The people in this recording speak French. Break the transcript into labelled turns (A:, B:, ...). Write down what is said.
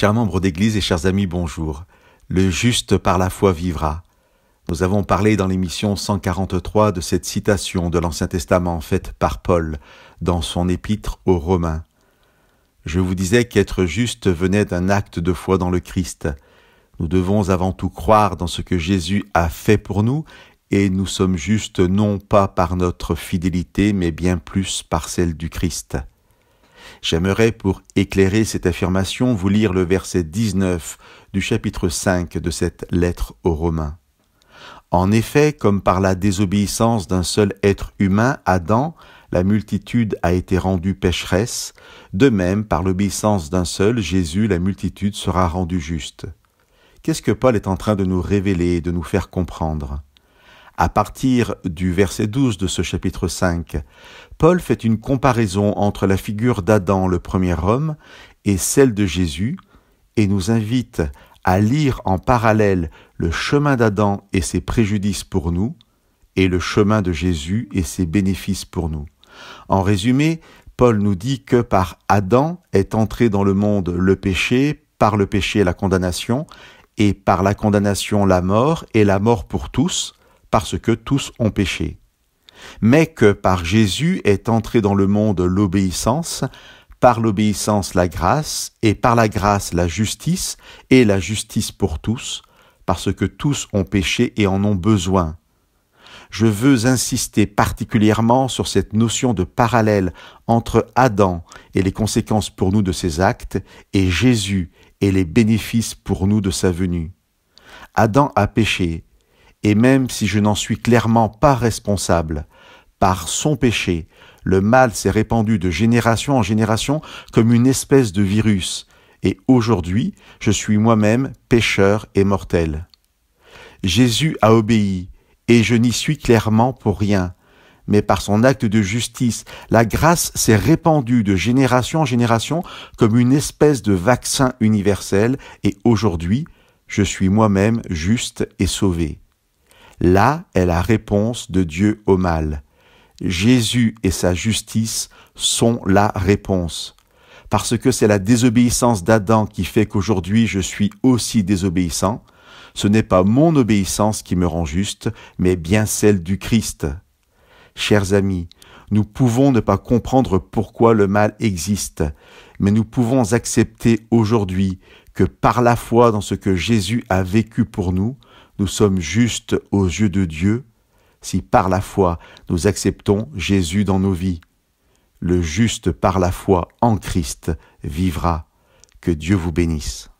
A: Chers membres d'Église et chers amis, bonjour. Le juste par la foi vivra. Nous avons parlé dans l'émission 143 de cette citation de l'Ancien Testament faite par Paul dans son épître aux Romains. Je vous disais qu'être juste venait d'un acte de foi dans le Christ. Nous devons avant tout croire dans ce que Jésus a fait pour nous, et nous sommes justes non pas par notre fidélité, mais bien plus par celle du Christ. J'aimerais, pour éclairer cette affirmation, vous lire le verset 19 du chapitre 5 de cette lettre aux Romains. En effet, comme par la désobéissance d'un seul être humain, Adam, la multitude a été rendue pécheresse, de même, par l'obéissance d'un seul, Jésus, la multitude sera rendue juste. Qu'est-ce que Paul est en train de nous révéler et de nous faire comprendre à partir du verset 12 de ce chapitre 5, Paul fait une comparaison entre la figure d'Adam, le premier homme, et celle de Jésus, et nous invite à lire en parallèle le chemin d'Adam et ses préjudices pour nous, et le chemin de Jésus et ses bénéfices pour nous. En résumé, Paul nous dit que par Adam est entré dans le monde le péché, par le péché la condamnation, et par la condamnation la mort, et la mort pour tous, parce que tous ont péché, mais que par Jésus est entré dans le monde l'obéissance, par l'obéissance la grâce, et par la grâce la justice, et la justice pour tous, parce que tous ont péché et en ont besoin. Je veux insister particulièrement sur cette notion de parallèle entre Adam et les conséquences pour nous de ses actes, et Jésus et les bénéfices pour nous de sa venue. Adam a péché, et même si je n'en suis clairement pas responsable, par son péché, le mal s'est répandu de génération en génération comme une espèce de virus, et aujourd'hui je suis moi-même pécheur et mortel. Jésus a obéi, et je n'y suis clairement pour rien, mais par son acte de justice, la grâce s'est répandue de génération en génération comme une espèce de vaccin universel, et aujourd'hui je suis moi-même juste et sauvé. Là est la réponse de Dieu au mal. Jésus et sa justice sont la réponse. Parce que c'est la désobéissance d'Adam qui fait qu'aujourd'hui je suis aussi désobéissant, ce n'est pas mon obéissance qui me rend juste, mais bien celle du Christ. Chers amis, nous pouvons ne pas comprendre pourquoi le mal existe, mais nous pouvons accepter aujourd'hui que par la foi dans ce que Jésus a vécu pour nous, nous sommes justes aux yeux de Dieu si par la foi nous acceptons Jésus dans nos vies. Le juste par la foi en Christ vivra. Que Dieu vous bénisse.